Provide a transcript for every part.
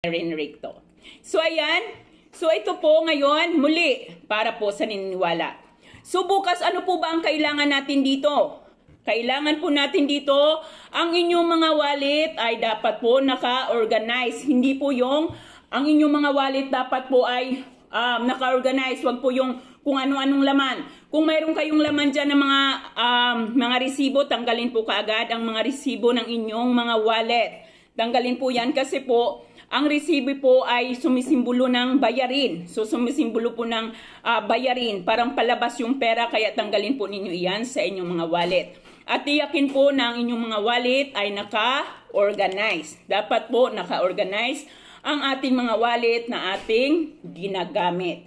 Erin Ricto. So ayan, so ito po ngayon muli para po sa niniwala. So bukas ano po ba ang kailangan natin dito? Kailangan po natin dito ang inyong mga wallet ay dapat po naka-organize. Hindi po yung ang inyong mga wallet dapat po ay um, naka-organize. Huwag po yung kung ano-anong laman. Kung mayroon kayong laman dyan ng mga, um, mga resibo, tanggalin po kaagad ang mga resibo ng inyong mga wallet. Tanggalin po yan kasi po ang resibo po ay sumisimbolo ng bayarin. So sumisimbolo po ng uh, bayarin. Parang palabas yung pera kaya tanggalin po ninyo iyan sa inyong mga wallet. At tiyakin po na ang inyong mga wallet ay naka-organize. Dapat po naka-organize ang ating mga wallet na ating ginagamit.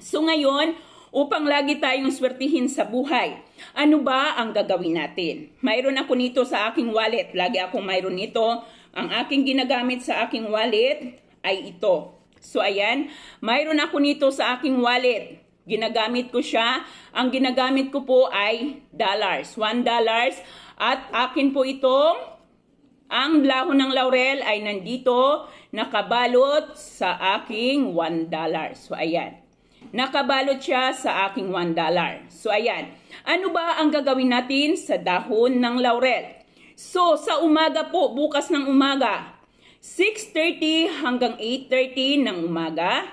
So ngayon, upang lagi tayong swertihin sa buhay. Ano ba ang gagawin natin? Mayroon ako nito sa aking wallet. Lagi akong mayroon nito ang aking ginagamit sa aking wallet ay ito. So ayan, mayroon ako nito sa aking wallet. Ginagamit ko siya. Ang ginagamit ko po ay dollars. One dollars. At akin po itong ang laho ng laurel ay nandito nakabalot sa aking $1. dollar. So ayan. Nakabalot siya sa aking $1. dollar. So ayan. Ano ba ang gagawin natin sa dahon ng laurel? So, sa umaga po, bukas ng umaga, 6.30 hanggang 8.30 ng umaga.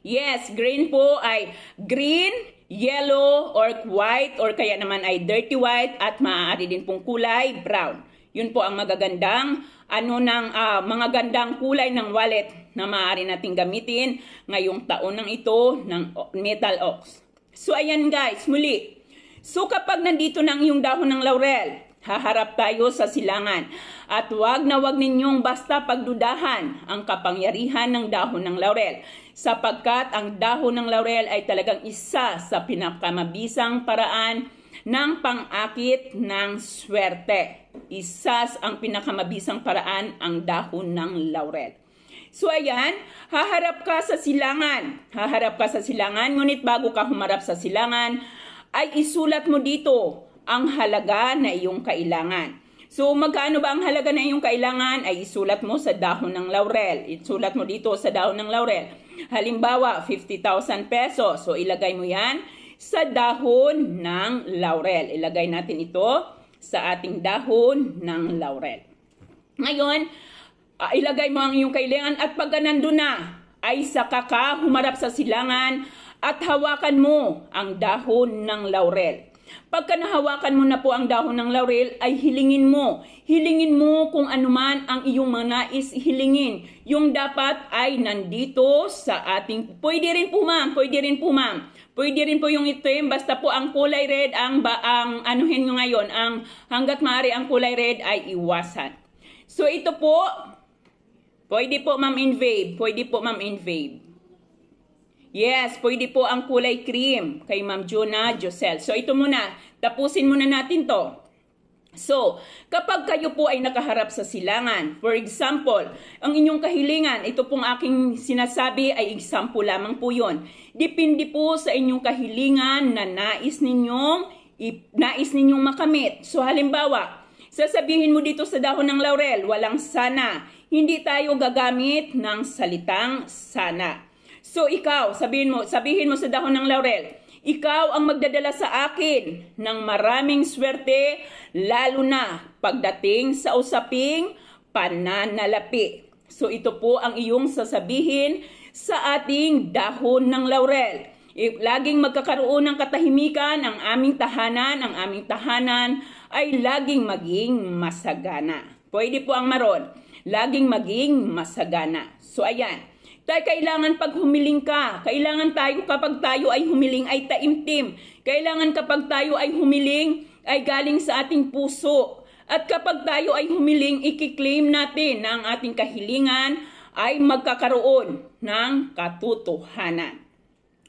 Yes, green po ay green, yellow, or white, or kaya naman ay dirty white, at maaari din pong kulay brown. Yun po ang magagandang ano ng uh, mga gandang kulay ng wallet na maaari nating gamitin ngayong taon ng ito ng metal ox. So ayan guys, muli. So kapag nandito na ang iyong dahon ng laurel, Haharap tayo sa silangan. At huwag na huwag ninyong basta pagdudahan ang kapangyarihan ng dahon ng laurel. Sapagkat ang dahon ng laurel ay talagang isa sa pinakamabisang paraan ng pangakit ng swerte. Isa ang pinakamabisang paraan ang dahon ng laurel. So ayan, haharap ka sa silangan. Haharap ka sa silangan, ngunit bago ka humarap sa silangan, ay isulat mo dito ang halaga na iyong kailangan. So magkano ba ang halaga na iyong kailangan ay isulat mo sa dahon ng laurel. Isulat mo dito sa dahon ng laurel. Halimbawa, 50,000 pesos. So ilagay mo yan sa dahon ng laurel. Ilagay natin ito sa ating dahon ng laurel. Ngayon, uh, ilagay mo ang iyong kailangan at pag nandun na, ay sa kaka, humarap sa silangan at hawakan mo ang dahon ng laurel. Pagka nahawakan mo na po ang dahon ng laurel, ay hilingin mo. Hilingin mo kung anuman ang iyong manais hilingin. Yung dapat ay nandito sa ating... Pwede rin po ma'am, pwede rin po ma'am. Pwede rin po yung itim, basta po ang kulay red, ang, ba, ang anuhin nyo ngayon, ang hanggat maaari ang kulay red ay iwasan. So ito po, pwede po ma'am invade, pwede po ma'am invade. Yes, pwede po ang kulay cream kay Ma'am Juna Josel. So ito muna, tapusin muna natin to. So, kapag kayo po ay nakaharap sa silangan, for example, ang inyong kahilingan, ito pong aking sinasabi ay example lamang po yon. Depende po sa inyong kahilingan na nais ninyong, nais ninyong makamit. So halimbawa, sasabihin mo dito sa dahon ng laurel, walang sana. Hindi tayo gagamit ng salitang sana. So ikaw, sabihin mo, sabihin mo sa dahon ng laurel, ikaw ang magdadala sa akin ng maraming swerte, lalo na pagdating sa usaping pananalapi. So ito po ang iyong sasabihin sa ating dahon ng laurel. Laging magkakaroon ng katahimikan ang aming tahanan, ang aming tahanan ay laging maging masagana. Pwede po ang maron, laging maging masagana. So ayan, dahil kailangan pag humiling ka, kailangan tayo kapag tayo ay humiling ay taimtim. Kailangan kapag tayo ay humiling ay galing sa ating puso. At kapag tayo ay humiling, ikiklaim natin na ang ating kahilingan ay magkakaroon ng katotohanan.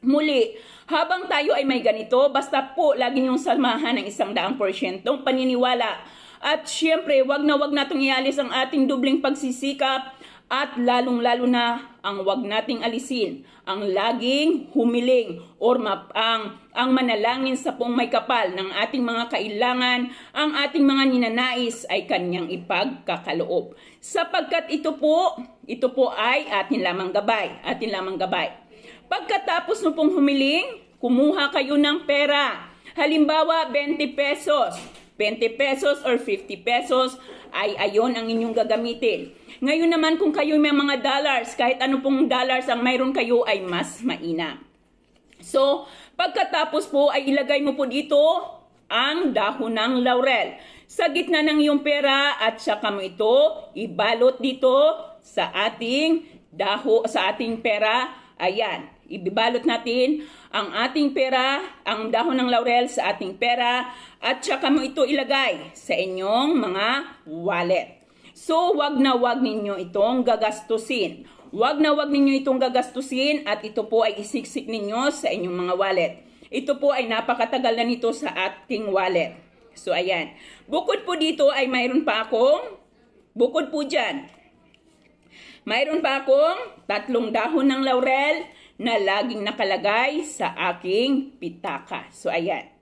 Muli, habang tayo ay may ganito, basta po lagi niyong samahan ng isang daang porsyentong paniniwala. At syempre, wag na wag natong ialis ang ating dubling pagsisikap at lalong-lalo na ang wag nating alisin, ang laging humiling o map, ang, ang manalangin sa pong may kapal ng ating mga kailangan, ang ating mga ninanais ay kanyang ipagkakaloob. Sapagkat ito po, ito po ay atin lamang gabay, atin lamang gabay. Pagkatapos nyo pong humiling, kumuha kayo ng pera. Halimbawa, 20 pesos. 20 pesos or 50 pesos, ay ayon ang inyong gagamitin. Ngayon naman kung kayo may mga dollars, kahit ano pong dollars ang mayroon kayo ay mas mainam. So, pagkatapos po ay ilagay mo po dito ang dahon ng laurel. Sa gitna ng iyong pera at saka mo ito ibalot dito sa ating daho sa ating pera. Ayan. Ibibalot natin ang ating pera, ang dahon ng laurel sa ating pera at saka mo ito ilagay sa inyong mga wallet. So wag na wag ninyo itong gagastusin. Wag na wag ninyo itong gagastusin at ito po ay isiksik ninyo sa inyong mga wallet. Ito po ay napakatagal na nito sa ating wallet. So ayan. Bukod po dito ay mayroon pa akong bukod po dyan. Mayroon pa akong tatlong dahon ng laurel, na laging nakalagay sa aking pitaka. So ayan.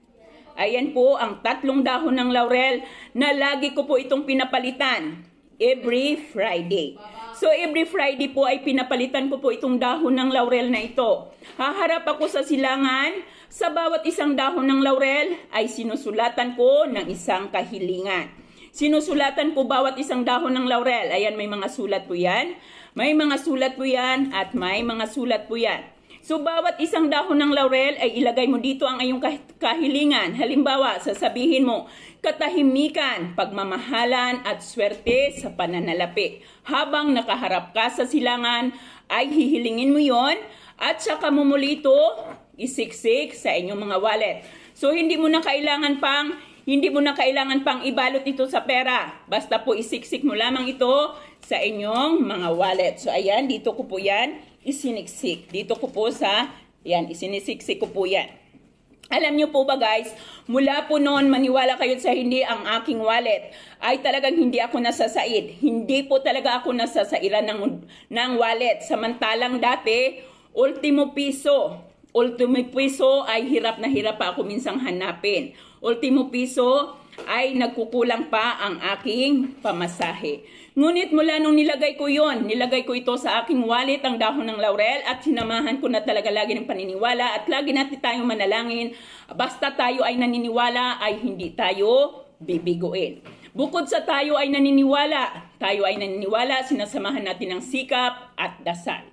Ayan po ang tatlong dahon ng laurel na lagi ko po itong pinapalitan every Friday. So every Friday po ay pinapalitan ko po itong dahon ng laurel na ito. Haharap ako sa silangan, sa bawat isang dahon ng laurel ay sinusulatan ko ng isang kahilingan. Sinusulatan ko bawat isang dahon ng laurel. Ayan, may mga sulat po yan. May mga sulat po yan at may mga sulat po yan. So, bawat isang dahon ng laurel ay ilagay mo dito ang iyong kahilingan. Halimbawa, sasabihin mo, katahimikan, pagmamahalan at swerte sa pananalapi. Habang nakaharap ka sa silangan, ay hihilingin mo yon at saka mo muli ito isiksik sa inyong mga wallet. So, hindi mo na kailangan pang hindi mo na kailangan pang ibalot ito sa pera. Basta po isiksik mo lamang ito sa inyong mga wallet. So ayan, dito ko po yan isiniksik. Dito ko po sa, yan, isinisiksik ko po yan. Alam niyo po ba guys, mula po noon maniwala kayo sa hindi ang aking wallet ay talagang hindi ako nasasaid. Hindi po talaga ako nasasairan ng, ng wallet. Samantalang dati, ultimo piso. Ultimo piso ay hirap na hirap pa ako minsang hanapin ultimo piso ay nagkukulang pa ang aking pamasahe. Ngunit mula nung nilagay ko yon, nilagay ko ito sa aking wallet ang dahon ng laurel at sinamahan ko na talaga lagi ng paniniwala at lagi natin tayo manalangin. Basta tayo ay naniniwala ay hindi tayo bibiguin. Bukod sa tayo ay naniniwala, tayo ay naniniwala, sinasamahan natin ng sikap at dasal.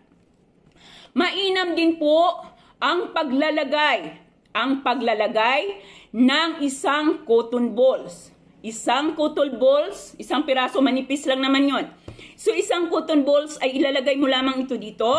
Mainam din po ang paglalagay ang paglalagay ng isang cotton balls. Isang cotton balls, isang piraso, manipis lang naman yon. So isang cotton balls ay ilalagay mo lamang ito dito.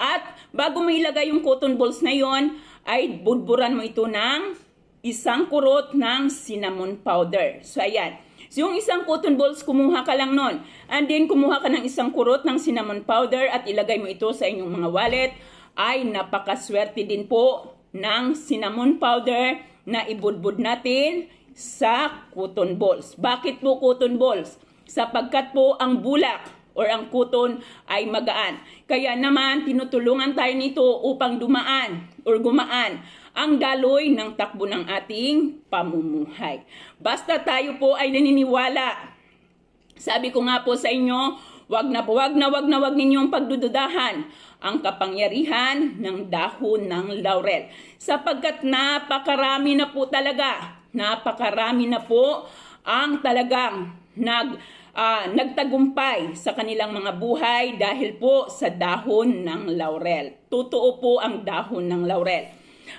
At bago mo ilagay yung cotton balls na yon, ay budburan mo ito ng isang kurot ng cinnamon powder. So ayan. So yung isang cotton balls, kumuha ka lang noon. And then kumuha ka ng isang kurot ng cinnamon powder at ilagay mo ito sa inyong mga wallet. Ay napakaswerte din po ng cinnamon powder na ibudbud natin sa cotton balls. Bakit po cotton balls? Sapagkat po ang bulak or ang cotton ay magaan. Kaya naman tinutulungan tayo nito upang dumaan or gumaan ang daloy ng takbo ng ating pamumuhay. Basta tayo po ay naniniwala. Sabi ko nga po sa inyo, Wag na po, wag na wag na wag ninyong pagdududahan ang kapangyarihan ng dahon ng laurel. Sapagkat napakarami na po talaga, napakarami na po ang talagang nag uh, nagtagumpay sa kanilang mga buhay dahil po sa dahon ng laurel. Totoo po ang dahon ng laurel.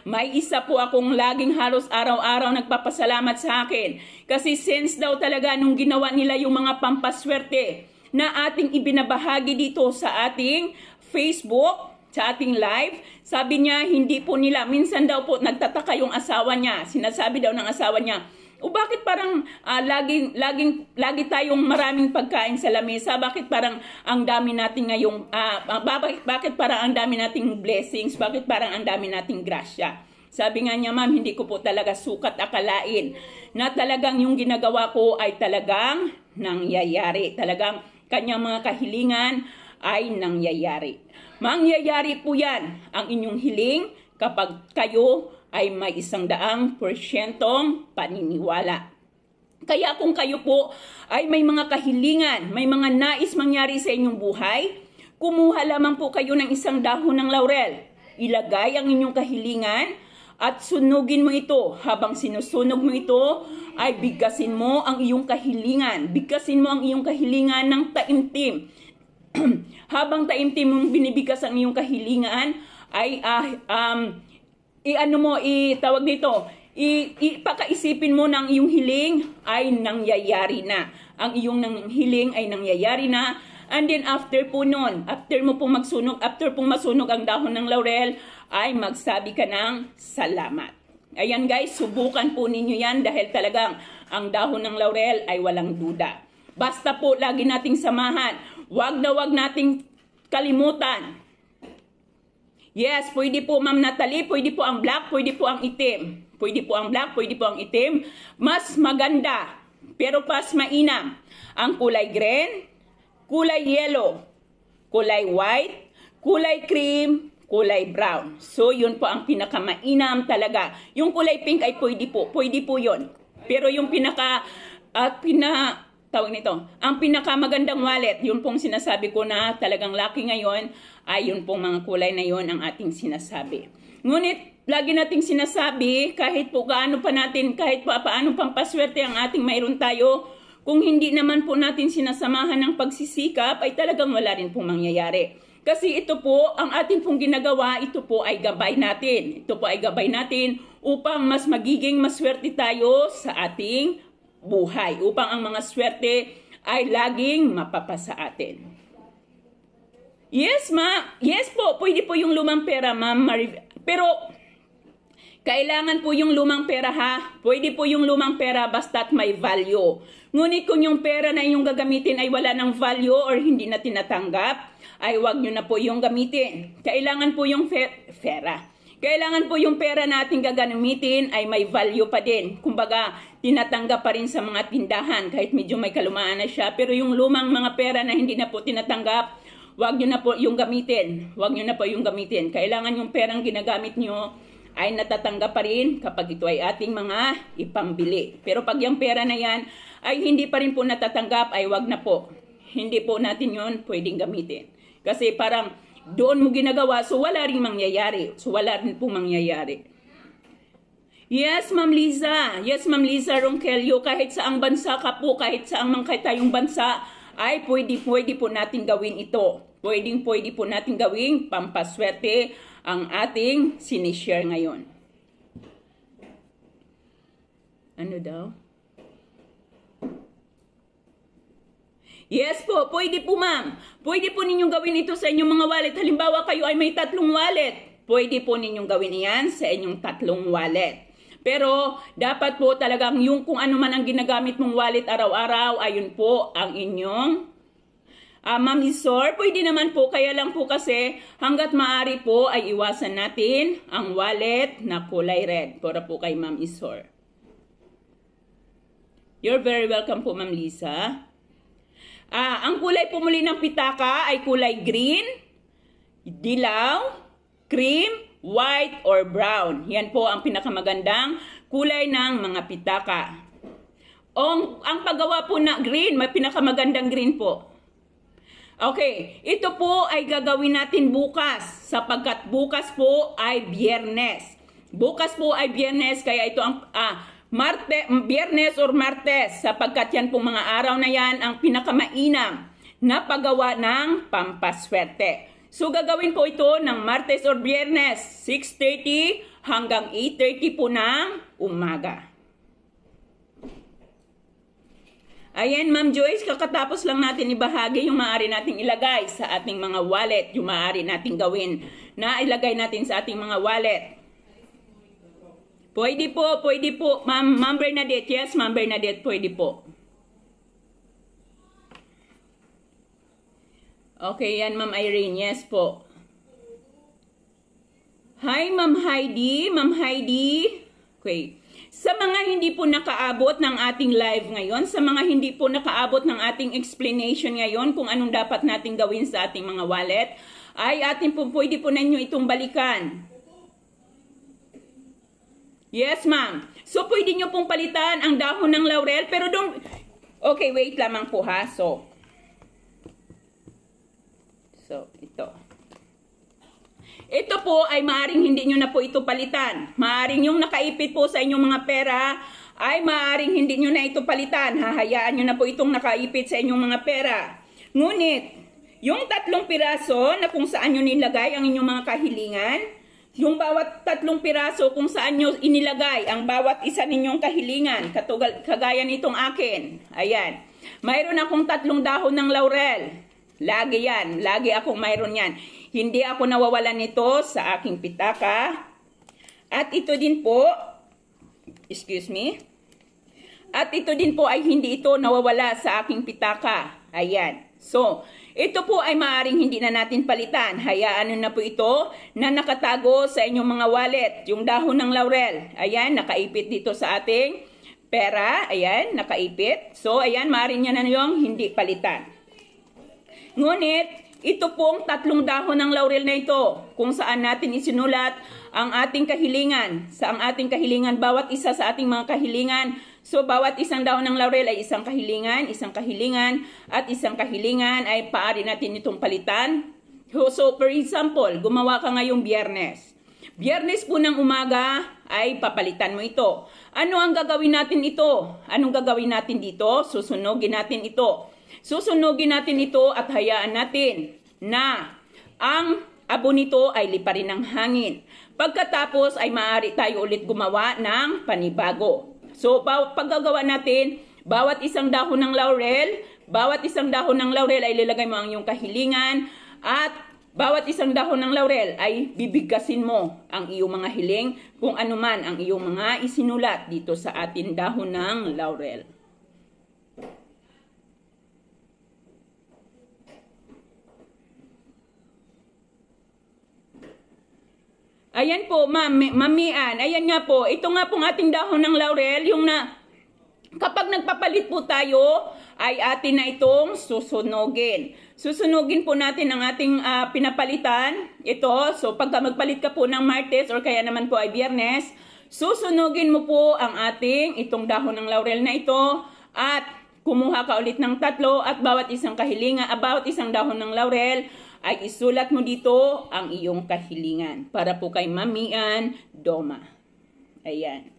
May isa po akong laging halos araw-araw nagpapasalamat sa akin. Kasi since daw talaga nung ginawa nila yung mga pampaswerte, na ating ibinabahagi dito sa ating Facebook, sa ating live. Sabi niya, hindi po nila. Minsan daw po, nagtataka yung asawa niya. Sinasabi daw ng asawa niya, o bakit parang uh, laging, laging, lagi tayong maraming pagkain sa lamesa? Bakit parang ang dami natin ngayong, uh, ah, bakit, bakit parang ang dami nating blessings? Bakit parang ang dami nating grasya? Sabi nga niya, ma'am, hindi ko po talaga sukat akalain na talagang yung ginagawa ko ay talagang nangyayari. Talagang kanyang mga kahilingan ay nangyayari. Mangyayari po yan ang inyong hiling kapag kayo ay may isang daang porsyentong paniniwala. Kaya kung kayo po ay may mga kahilingan, may mga nais mangyari sa inyong buhay, kumuha lamang po kayo ng isang dahon ng laurel. Ilagay ang inyong kahilingan at sunugin mo ito. Habang sinusunog mo ito, ay bigkasin mo ang iyong kahilingan. Bigkasin mo ang iyong kahilingan ng taimtim. Habang taimtim mong binibigkas ang iyong kahilingan, ay uh, um, i-ano mo, itawag nito, i, ipakaisipin mo ng iyong hiling ay nangyayari na. Ang iyong nang hiling ay nangyayari na. And then after po noon after mo pong magsunog, after pong masunog ang dahon ng laurel, ay magsabi ka ng salamat. Ayan guys, subukan po ninyo yan dahil talagang ang dahon ng laurel ay walang duda. Basta po lagi nating samahan. Wag na wag nating kalimutan. Yes, pwede po Ma'am Natalie, pwede po ang black, pwede po ang itim. Pwede po ang black, pwede po ang itim. Mas maganda, pero pas mainam. Ang kulay green, kulay yellow, kulay white, kulay cream, kulay brown. So, yun po ang pinakamainam talaga. Yung kulay pink ay pwede po. Pwede po yun. Pero yung pinaka, uh, pina, tawag nito, ang pinakamagandang wallet, yun pong sinasabi ko na talagang laki ngayon, ay yun pong mga kulay na yun ang ating sinasabi. Ngunit, lagi nating sinasabi, kahit po gaano pa natin, kahit pa paano pang paswerte ang ating mayroon tayo, kung hindi naman po natin sinasamahan ng pagsisikap, ay talagang wala rin pong mangyayari. Kasi ito po, ang atin pong ginagawa, ito po ay gabay natin. Ito po ay gabay natin upang mas magiging maswerte tayo sa ating buhay. Upang ang mga swerte ay laging mapapasa atin. Yes, ma. Yes po, pwede po yung lumang pera, ma'am. Pero kailangan po yung lumang pera ha. Pwede po yung lumang pera basta't may value. Ngunit kung yung pera na yung gagamitin ay wala ng value or hindi na tinatanggap, ay wag nyo na po yung gamitin. Kailangan po yung pera. Kailangan po yung pera natin gagamitin ay may value pa din. Kumbaga, tinatanggap pa rin sa mga tindahan kahit medyo may kalumaan na siya. Pero yung lumang mga pera na hindi na po tinatanggap, wag nyo na po yung gamitin. Wag nyo na po yung gamitin. Kailangan yung perang ginagamit nyo ay natatanggap pa rin kapag ito ay ating mga ipambili. Pero pag yung pera na yan ay hindi pa rin po natatanggap, ay wag na po. Hindi po natin yon pwedeng gamitin. Kasi parang doon mo ginagawa, so wala rin mangyayari. So wala rin po mangyayari. Yes, Ma'am Liza. Yes, Ma'am Liza Ronquelio. Kahit saang bansa ka po, kahit saang man kayo tayong bansa, ay pwede, pwede po natin gawin ito pwedeng pwede po natin gawing pampaswerte ang ating sinishare ngayon. Ano daw? Yes po, pwede po ma'am. Pwede po ninyong gawin ito sa inyong mga wallet. Halimbawa kayo ay may tatlong wallet. Pwede po ninyong gawin iyan sa inyong tatlong wallet. Pero dapat po talagang yung kung ano man ang ginagamit mong wallet araw-araw, ayun po ang inyong Uh, Ma'am Isor, pwede naman po kaya lang po kasi hanggat maari po ay iwasan natin ang wallet na kulay red. Para po kay Ma'am Isor. You're very welcome po Ma'am Lisa. Uh, ang kulay po muli ng pitaka ay kulay green, dilaw, cream, white, or brown. Yan po ang pinakamagandang kulay ng mga pitaka. O, ang paggawa po na green, may pinakamagandang green po. Okay, ito po ay gagawin natin bukas sapagkat bukas po ay biyernes. Bukas po ay biyernes kaya ito ang ah, Marte, biyernes or martes sapagkat yan pong mga araw na yan ang pinakamainam na paggawa ng pampaswerte. So gagawin po ito ng martes or biyernes 6.30 hanggang 8.30 po ng umaga. Ayan, Ma'am Joyce, kakatapos lang natin ibahagi yung maaari nating ilagay sa ating mga wallet, yung maaari nating gawin na ilagay natin sa ating mga wallet. Pwede po, pwede po. Ma'am Ma, Bernadette, yes, Ma'am Bernadette, pwede po. Okay, yan Ma'am Irene, yes po. Hi, Ma'am Heidi, Ma'am Heidi. Wait. Sa mga hindi po nakaabot ng ating live ngayon, sa mga hindi po nakaabot ng ating explanation ngayon kung anong dapat nating gawin sa ating mga wallet, ay atin po pwede po ninyo itong balikan. Yes, ma'am. So, pwede nyo pong palitan ang dahon ng laurel, pero don't... Okay, wait lamang po ha. So, Ito po ay maaring hindi nyo na po ito palitan. Maaring yung nakaipit po sa inyong mga pera ay maaring hindi nyo na ito palitan. Hahayaan nyo na po itong nakaipit sa inyong mga pera. Ngunit, yung tatlong piraso na kung saan nyo nilagay ang inyong mga kahilingan, yung bawat tatlong piraso kung saan nyo inilagay ang bawat isa ninyong kahilingan, katugal, kagaya nitong akin. Ayan. Mayroon akong tatlong dahon ng laurel. Lagi yan. Lagi akong mayroon yan. Hindi ako nawawalan nito sa aking pitaka. At ito din po, excuse me, at ito din po ay hindi ito nawawala sa aking pitaka. Ayan. So, ito po ay maaring hindi na natin palitan. Hayaan nyo na po ito na nakatago sa inyong mga wallet. Yung dahon ng laurel. Ayan, nakaipit dito sa ating pera. Ayan, nakaipit. So, ayan, maaring nyo na yung hindi palitan. Ngunit, ito pong tatlong dahon ng laurel na ito kung saan natin isinulat ang ating kahilingan. Sa ang ating kahilingan, bawat isa sa ating mga kahilingan. So bawat isang dahon ng laurel ay isang kahilingan, isang kahilingan, at isang kahilingan ay paari natin itong palitan. So for example, gumawa ka ngayong biyernes. Biyernes po ng umaga ay papalitan mo ito. Ano ang gagawin natin ito? Anong gagawin natin dito? Susunogin natin ito. Susunugin natin ito at hayaan natin na ang abo nito ay liparin ng hangin. Pagkatapos ay maaari tayo ulit gumawa ng panibago. So paggagawa natin, bawat isang dahon ng laurel, bawat isang dahon ng laurel ay lilagay mo ang iyong kahilingan at bawat isang dahon ng laurel ay bibigkasin mo ang iyong mga hiling kung ano man ang iyong mga isinulat dito sa atin dahon ng laurel. Ayan po, mami, mamian. Ayan nga po, ito nga pong ating dahon ng laurel, yung na kapag nagpapalit po tayo, ay atin na itong susunugin. Susunugin po natin ang ating uh, pinapalitan. Ito, so pagka magpalit ka po ng Martes or kaya naman po ay Biyernes, susunugin mo po ang ating itong dahon ng laurel na ito at kumuha ka ulit ng tatlo at bawat isang kahilinga, uh, bawat isang dahon ng laurel ay isulat mo dito ang iyong kahilingan para po kay Mamian Doma. Ayan.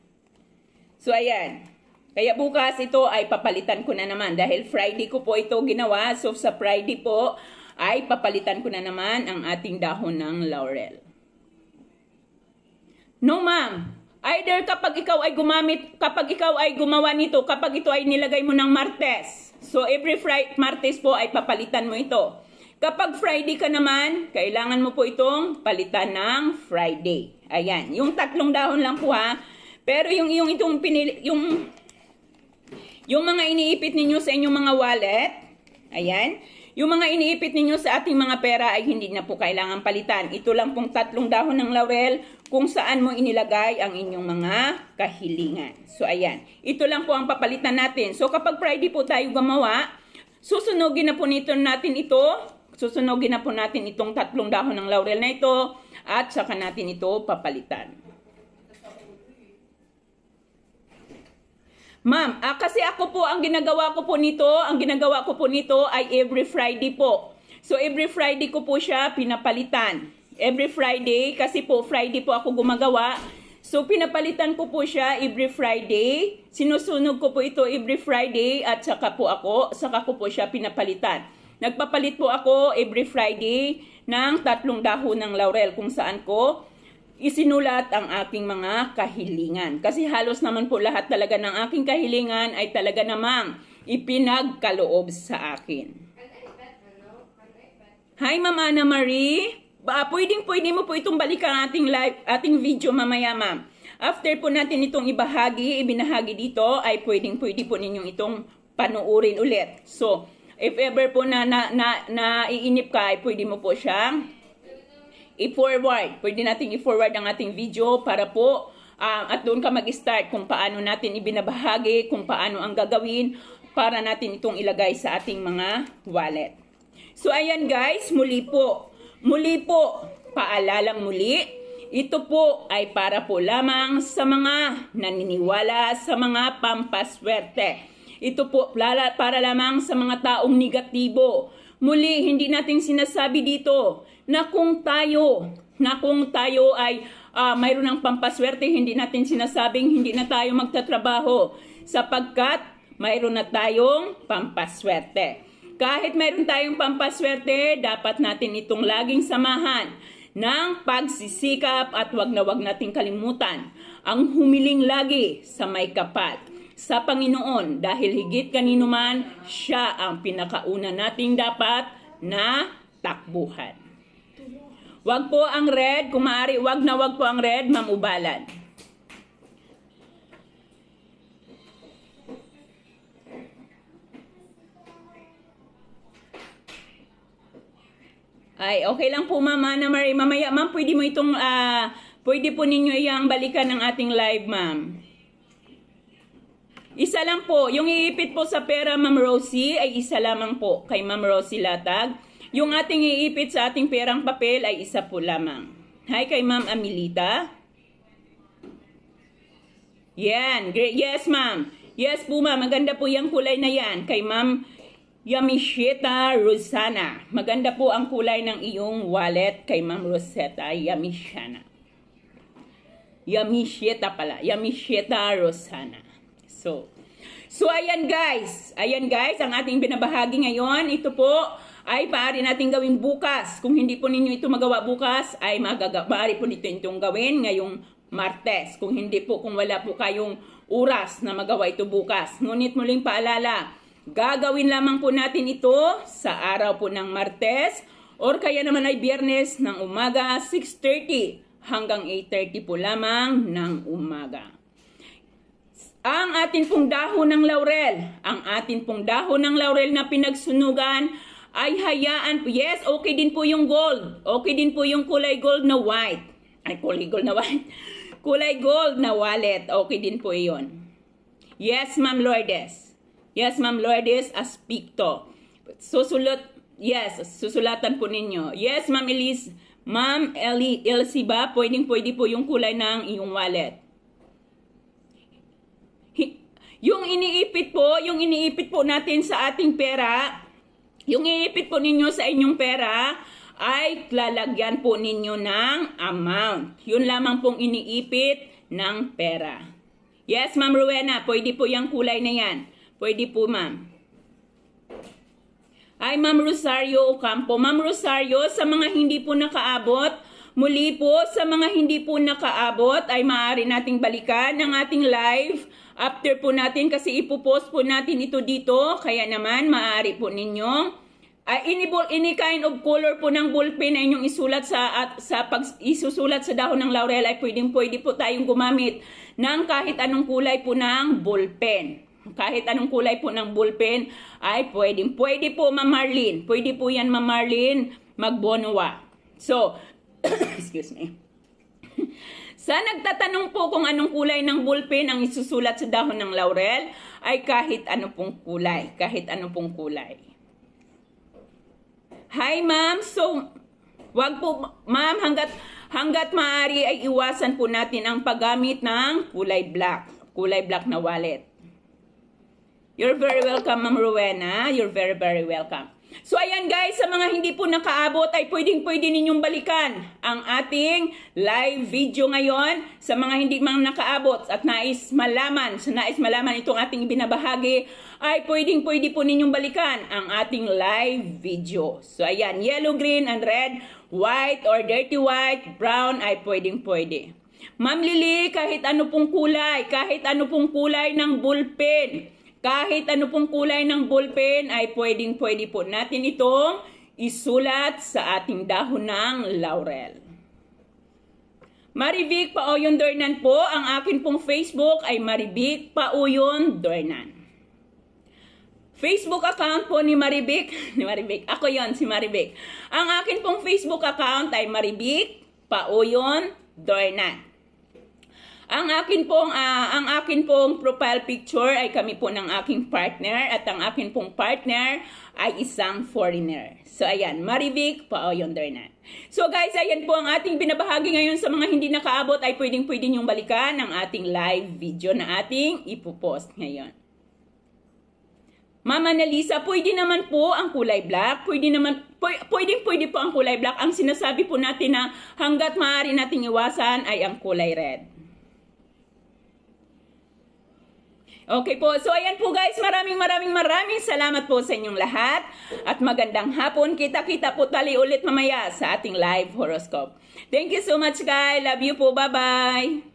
So, ayan. Kaya bukas ito ay papalitan ko na naman dahil Friday ko po ito ginawa. So, sa Friday po ay papalitan ko na naman ang ating dahon ng laurel. No, ma'am. Either kapag ikaw ay gumamit, kapag ikaw ay gumawa nito, kapag ito ay nilagay mo ng Martes. So every Friday, Martes po ay papalitan mo ito. Kapag Friday ka naman, kailangan mo po itong palitan ng Friday. Ayan, yung tatlong dahon lang po ha. Pero yung yung itong pinili, yung yung mga iniipit ninyo sa inyong mga wallet, ayan, yung mga iniipit ninyo sa ating mga pera ay hindi na po kailangan palitan. Ito lang pong tatlong dahon ng laurel kung saan mo inilagay ang inyong mga kahilingan. So ayan, ito lang po ang papalitan natin. So kapag Friday po tayo gumawa, susunugin na po nito natin ito susunogin na po natin itong tatlong dahon ng laurel na ito at saka natin ito papalitan. Ma'am, ah, kasi ako po, ang ginagawa ko po nito, ang ginagawa ko po nito ay every Friday po. So every Friday ko po siya pinapalitan. Every Friday, kasi po Friday po ako gumagawa. So pinapalitan ko po siya every Friday. Sinusunog ko po ito every Friday at saka po ako, saka ko po siya pinapalitan. Nagpapalit po ako every Friday ng tatlong dahon ng laurel kung saan ko isinulat ang aking mga kahilingan. Kasi halos naman po lahat talaga ng aking kahilingan ay talaga namang ipinagkaloob sa akin. Hi, Mama Ana Marie. Ba, pwedeng pwede mo po itong balikan ating live, ating video mamaya, ma'am. After po natin itong ibahagi, ibinahagi dito, ay pwedeng pwede po ninyong itong panuurin ulit. So, If ever po na, na, na, naiinip ka, ay eh, pwede mo po siyang i-forward. Pwede nating i-forward ang ating video para po um, at doon ka mag-start kung paano natin ibinabahagi, kung paano ang gagawin para natin itong ilagay sa ating mga wallet. So ayan guys, muli po. Muli po, paalalang muli. Ito po ay para po lamang sa mga naniniwala sa mga pampaswerte ito po para lamang sa mga taong negatibo. Muli, hindi natin sinasabi dito na kung tayo, na kung tayo ay uh, mayroon ng pampaswerte, hindi natin sinasabing hindi na tayo magtatrabaho sapagkat mayroon na tayong pampaswerte. Kahit mayroon tayong pampaswerte, dapat natin itong laging samahan ng pagsisikap at wag na wag nating kalimutan ang humiling lagi sa may kapat sa Panginoon dahil higit kanino man siya ang pinakauna nating dapat na takbuhan. Wag po ang red, kumari, wag na wag po ang red, Ma'am Ubalan. Ay, okay lang po, Ma'am Ana Marie. Mamaya, Ma'am, pwede mo itong, uh, pwede po ninyo iyang balikan ng ating live, Ma'am. Isa lang po. Yung iipit po sa pera, Ma'am Rosie, ay isa lamang po kay Ma'am Rosie Latag. Yung ating iipit sa ating perang papel ay isa po lamang. Hi kay Ma'am Amelita. Yan. Great. Yes, Ma'am. Yes po, Ma'am. Maganda po yung kulay na yan kay Ma'am Yamishita Rosana. Maganda po ang kulay ng iyong wallet kay Ma'am Rosetta Yamishana. Yamishita pala. Yamishita Rosana. So, so ayan guys. Ayan guys, ang ating binabahagi ngayon. Ito po ay paari natin gawin bukas. Kung hindi po ninyo ito magawa bukas, ay magagabari po nito itong gawin ngayong Martes. Kung hindi po, kung wala po kayong oras na magawa ito bukas. Ngunit muling paalala, gagawin lamang po natin ito sa araw po ng Martes or kaya naman ay biyernes ng umaga 6.30 hanggang 8.30 po lamang ng umaga ang atin pong dahon ng laurel. Ang atin pong dahon ng laurel na pinagsunugan ay hayaan. Yes, okay din po yung gold. Okay din po yung kulay gold na white. Ay, kulay gold na white. Kulay gold na wallet. Okay din po iyon. Yes, Ma'am Lourdes. Yes, Ma'am Lourdes, aspikto. Susulat, yes, susulatan po ninyo. Yes, Ma'am Elise. Ma'am Elsie ba, pwedeng pwede po yung kulay ng iyong wallet. Yung iniipit po, yung iniipit po natin sa ating pera, yung iipit po ninyo sa inyong pera, ay lalagyan po ninyo ng amount. Yun lamang pong iniipit ng pera. Yes, Ma'am Rowena, pwede po yung kulay na yan. Pwede po, Ma'am. Ay, Ma'am Rosario Ocampo. Ma'am Rosario, sa mga hindi po nakaabot, muli po sa mga hindi po nakaabot, ay maaari nating balikan ang ating live After po natin kasi ipopost po natin ito dito, kaya naman maaari po ninyong uh, ah, any, ball, any kind of color po ng ballpen na inyong isulat sa at, sa pag isusulat sa dahon ng laurel ay pwedeng pwede po tayong gumamit ng kahit anong kulay po ng ballpen. Kahit anong kulay po ng ballpen ay pwedeng pwede po Ma'am Marlene. Pwede po 'yan Ma'am Marlene magbonwa. So, excuse me. Sa nagtatanong po kung anong kulay ng ballpen ang isusulat sa dahon ng laurel, ay kahit ano pong kulay, kahit ano pong kulay. Hi ma'am, so wag po ma'am hanggat hanggat maaari ay iwasan po natin ang paggamit ng kulay black, kulay black na wallet. You're very welcome ma'am Rowena, you're very very welcome. So ayan guys, sa mga hindi po nakaabot ay pwedeng-pwede ninyong balikan ang ating live video ngayon. Sa mga hindi mang nakaabot at nais malaman, sa nais malaman itong ating ibinabahagi ay pwedeng-pwede po ninyong balikan ang ating live video. So ayan, yellow, green, and red, white or dirty white, brown ay pwedeng-pwede. Ma'am Lily, kahit ano pong kulay, kahit ano pong kulay ng bullpen, kahit ano pong kulay ng ballpen ay pwedeng-pwede po natin itong isulat sa ating dahon ng laurel. Marivic Pauyon Dornan po, ang akin pong Facebook ay Marivic Pauyon Dornan. Facebook account po ni Marivic, ni Marivic, ako yon si Marivic. Ang akin pong Facebook account ay Marivic Pauyon Dornan. Ang akin pong uh, ang akin pong profile picture ay kami po ng aking partner at ang akin pong partner ay isang foreigner. So ayan, Marivic Paoyonder na. So guys, ayan po ang ating binabahagi ngayon sa mga hindi nakaabot ay pwedeng-pwede niyong balikan ang ating live video na ating ipopost ngayon. Mama Nalisa, pwede naman po ang kulay black, pwede naman pwedeng pwede po ang kulay black. Ang sinasabi po natin na hanggat maaari nating iwasan ay ang kulay red. Okay po, so ayan po guys, maraming maraming maraming salamat po sa inyong lahat at magandang hapon. Kita-kita po tali ulit mamaya sa ating live horoscope. Thank you so much guys, love you po, bye-bye!